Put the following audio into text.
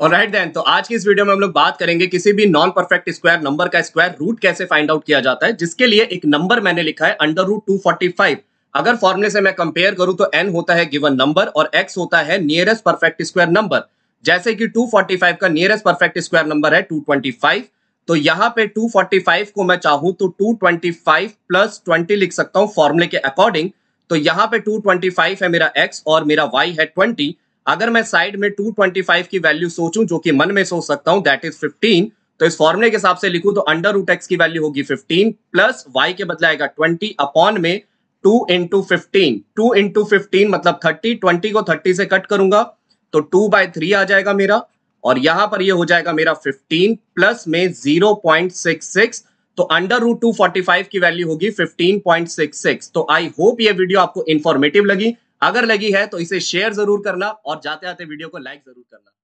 और right then तो आज की इस वीडियो में हम लोग बात करेंगे किसी भी नॉन परफेक्ट स्क्वायर नंबर का स्क्वायर रूट कैसे फाइंड आउट किया जाता है जिसके लिए एक नंबर मैंने लिखा है under root two forty five अगर फॉर्मुले से मैं कंपेयर करूं तो एन होता है गिवन नंबर और एक्स होता है नियरेस्ट परफेक्ट स्क्वायर नंबर जैसे कि 245 का नियरेस्ट परफेक्ट स्क्वायर नंबर है 225 तो यहाँ पे 245 को मैं चाहूं तो 225 प्लस ट्वेंटी लिख सकता हूँ फॉर्मुले के अकॉर्डिंग तो यहाँ पे 225 है मेरा x और मेरा y है ट्वेंटी अगर मैं साइड में 225 की वैल्यू सोचूं जो कि मन में सोच सकता हूं दैट इज 15 तो इस फॉर्मूले के हिसाब से लिखूं तो अंडर रूट एक्स की वैल्यू होगी 15 प्लस वाई के बदला आएगा 20 अपॉन में 2 into fifteen two into fifteen मतलब 30 20 को 30 से कट करूंगा तो 2 बाय थ्री आ जाएगा मेरा और यहां पर ये हो जाएगा मेरा 15 प्लस में 0.66 तो अंडर रूट टू की वैल्यू होगी 15.66 तो आई होप ये वीडियो आपको इंफॉर्मेटिव लगी अगर लगी है तो इसे शेयर जरूर करना और जाते आते वीडियो को लाइक जरूर करना